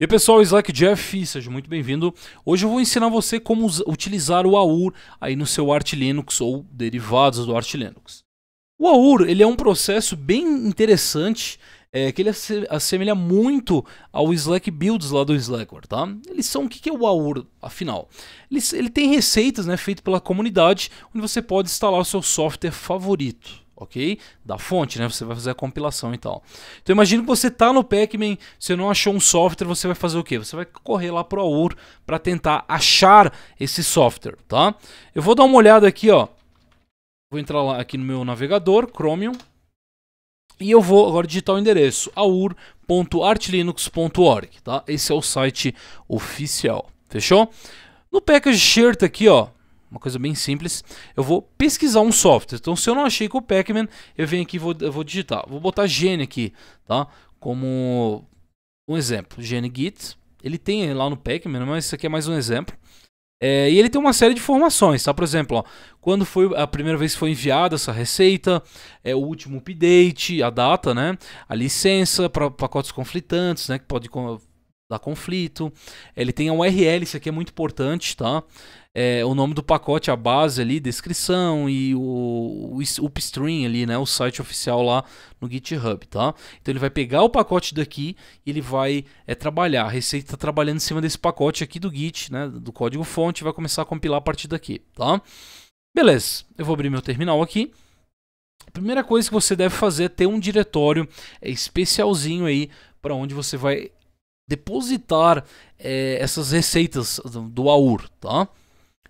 E aí, pessoal, Slack Jeff, seja muito bem-vindo. Hoje eu vou ensinar você como utilizar o AUR aí no seu Arch Linux ou derivados do Arch Linux. O AUR ele é um processo bem interessante é, que ele assemelha muito ao Slack Builds lá do Slackware, tá? Eles são o que é o AUR, afinal? Ele, ele tem receitas né, feitas pela comunidade onde você pode instalar o seu software favorito ok? Da fonte, né? Você vai fazer a compilação e tal. Então imagina que você tá no Pac-Man, você não achou um software, você vai fazer o quê? Você vai correr lá pro AUR para tentar achar esse software, tá? Eu vou dar uma olhada aqui, ó. Vou entrar lá aqui no meu navegador, Chromium. E eu vou agora digitar o endereço aur.artlinux.org, tá? Esse é o site oficial, fechou? No package shirt aqui, ó, uma coisa bem simples. Eu vou pesquisar um software. Então, se eu não achei com o Pac-Man, eu venho aqui e vou, vou digitar. Vou botar Gene aqui, tá? Como um exemplo. Gene Git. Ele tem lá no Pac-Man, mas isso aqui é mais um exemplo. É, e ele tem uma série de informações, tá? Por exemplo, ó, quando foi a primeira vez que foi enviada essa receita, é, o último update, a data, né? A licença para pacotes conflitantes, né? Que pode dá conflito. Ele tem a URL, isso aqui é muito importante, tá? É, o nome do pacote, a base ali, descrição e o, o upstream ali, né? O site oficial lá no GitHub, tá? Então ele vai pegar o pacote daqui e ele vai é, trabalhar. A Receita está trabalhando em cima desse pacote aqui do Git, né? Do código fonte, vai começar a compilar a partir daqui, tá? Beleza, eu vou abrir meu terminal aqui. A primeira coisa que você deve fazer é ter um diretório é, especialzinho aí para onde você vai depositar é, essas receitas do AUR, tá?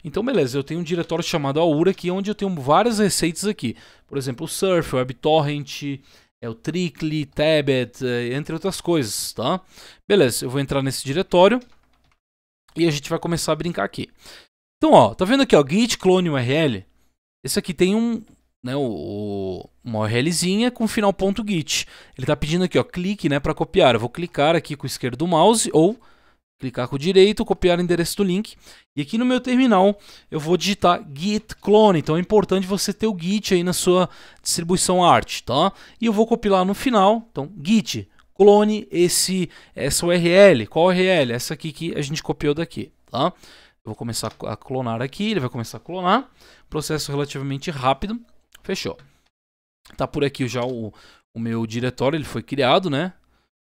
Então, beleza, eu tenho um diretório chamado AUR aqui, onde eu tenho várias receitas aqui. Por exemplo, o Surf, o WebTorrent, é o Trickly, Tabet, eh, entre outras coisas, tá? Beleza, eu vou entrar nesse diretório e a gente vai começar a brincar aqui. Então, ó, tá vendo aqui, ó, git clone URL? Esse aqui tem um, né, o, uma URLzinha com final ponto .git. Ele está pedindo aqui, ó, clique né, para copiar. Eu vou clicar aqui com o esquerdo do mouse ou clicar com o direito, copiar o endereço do link. E aqui no meu terminal eu vou digitar git clone. Então é importante você ter o git aí na sua distribuição art, tá? E eu vou copiar no final, então git clone esse essa URL. Qual URL? Essa aqui que a gente copiou daqui, tá? Eu vou começar a clonar aqui, ele vai começar a clonar. Processo relativamente rápido. Fechou. Tá por aqui já o, o meu diretório, ele foi criado, né?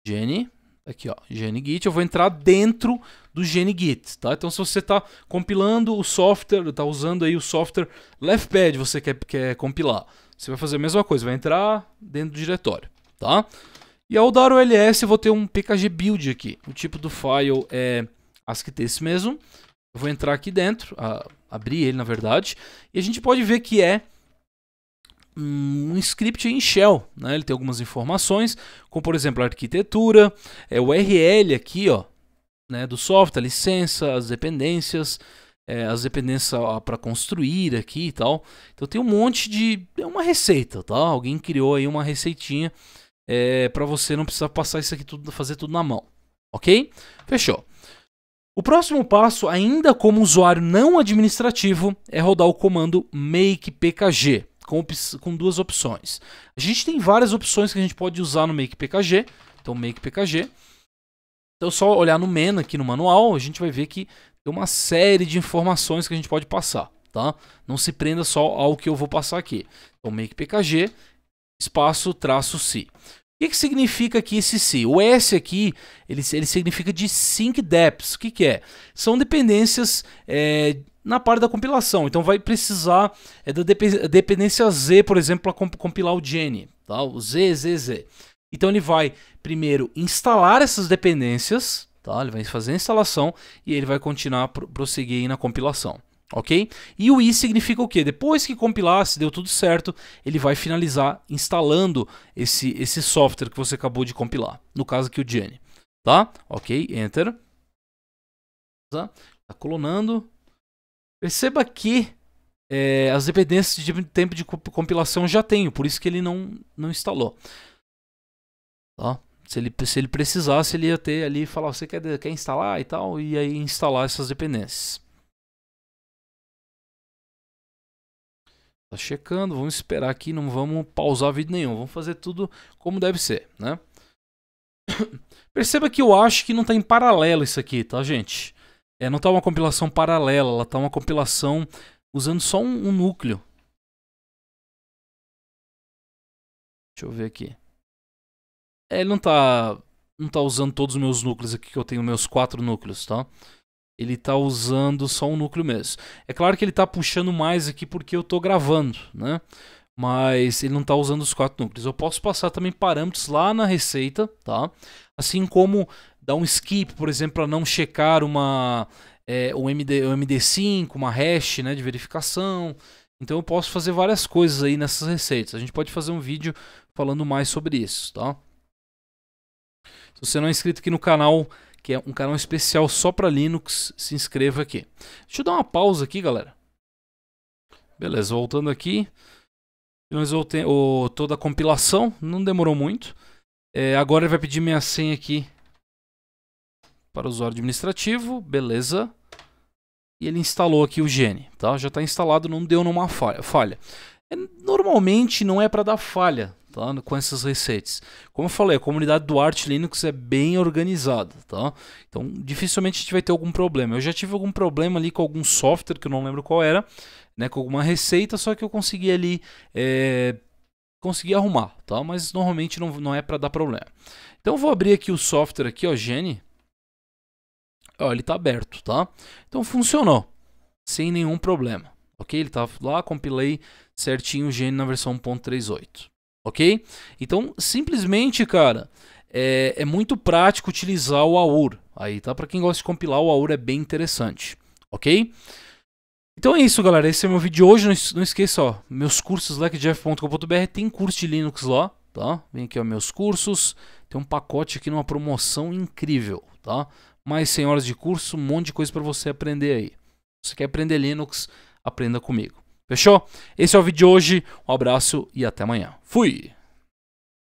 Gene, aqui ó, Gene Git, eu vou entrar dentro do Gene Git, tá? Então se você tá compilando o software, tá usando aí o software LeftPad, você quer, quer compilar, você vai fazer a mesma coisa, vai entrar dentro do diretório, tá? E ao dar o ls, eu vou ter um pkg build aqui, o tipo do file é ASCII esse mesmo, eu vou entrar aqui dentro, a, abrir ele na verdade, e a gente pode ver que é um script em shell, né? Ele tem algumas informações, como por exemplo a arquitetura, é o URL aqui, ó, né? Do software, a licença, as dependências, é, as dependências para construir aqui e tal. Então tem um monte de, é uma receita, tá? Alguém criou aí uma receitinha é, para você não precisar passar isso aqui tudo, fazer tudo na mão, ok? Fechou. O próximo passo, ainda como usuário não administrativo, é rodar o comando make pkg com, com duas opções. A gente tem várias opções que a gente pode usar no Make PKG. Então, Make PKG. Então, é só olhar no MEN aqui no manual, a gente vai ver que tem uma série de informações que a gente pode passar, tá? Não se prenda só ao que eu vou passar aqui. Então, make pkg, espaço, traço, si. O que, que significa aqui esse si? O S aqui, ele, ele significa de sync depths. O que, que é? São dependências é, na parte da compilação. Então vai precisar é, da dependência Z, por exemplo, para compilar o Jenny, tá? o Z. Então ele vai primeiro instalar essas dependências, tá? ele vai fazer a instalação e ele vai continuar pro prosseguir na compilação. Ok? E o i significa o que? Depois que compilar, se deu tudo certo, ele vai finalizar instalando esse, esse software que você acabou de compilar. No caso aqui o Jenny. Tá? Ok, enter. Tá, tá colonando. Perceba que é, as dependências de tipo tempo de compilação já tenho, por isso que ele não, não instalou. Tá? Se, ele, se ele precisasse, ele ia ter ali falar, você quer, quer instalar e tal, e aí instalar essas dependências. Tá checando, vamos esperar aqui, não vamos pausar vídeo nenhum, vamos fazer tudo como deve ser, né? Perceba que eu acho que não está em paralelo isso aqui, tá, gente? É, não está uma compilação paralela, ela tá uma compilação usando só um, um núcleo. Deixa eu ver aqui. É, ele não está não tá usando todos os meus núcleos aqui, que eu tenho meus quatro núcleos, tá? Ele está usando só um núcleo mesmo. É claro que ele está puxando mais aqui porque eu estou gravando, né? Mas ele não está usando os quatro núcleos. Eu posso passar também parâmetros lá na receita, tá? Assim como dar um skip, por exemplo, para não checar uma é, um, MD, um MD5, uma hash né, de verificação. Então eu posso fazer várias coisas aí nessas receitas. A gente pode fazer um vídeo falando mais sobre isso, tá? Se você não é inscrito aqui no canal, que é um canal especial só para Linux, se inscreva aqui. Deixa eu dar uma pausa aqui, galera. Beleza, voltando aqui. Nós voltei, oh, toda a compilação, não demorou muito. É, agora ele vai pedir minha senha aqui para o usuário administrativo, beleza. E ele instalou aqui o Gene, tá? Já está instalado, não deu nenhuma falha. É, normalmente não é para dar falha, tá? Com essas receitas. Como eu falei, a comunidade do Arch Linux é bem organizada, tá? Então dificilmente a gente vai ter algum problema. Eu já tive algum problema ali com algum software que eu não lembro qual era, né? Com alguma receita, só que eu consegui ali é, consegui arrumar, tá? Mas normalmente não, não é para dar problema. Então eu vou abrir aqui o software aqui, ó, Gene ó, ele está aberto, tá? Então funcionou, sem nenhum problema, ok? Ele está lá, compilei certinho o gene na versão 1.38, ok? Então, simplesmente, cara, é, é, muito prático utilizar o AUR, aí, tá? Para quem gosta de compilar, o AUR é bem interessante, ok? Então é isso, galera. Esse é meu vídeo de hoje. Não, não esqueça, ó, meus cursos, lecjeff.com.br, tem curso de Linux lá, tá? Vem aqui, ó, meus cursos. Tem um pacote aqui numa promoção incrível, tá? mais 100 horas de curso, um monte de coisa para você aprender aí. Se você quer aprender Linux, aprenda comigo. Fechou? Esse é o vídeo de hoje. Um abraço e até amanhã. Fui!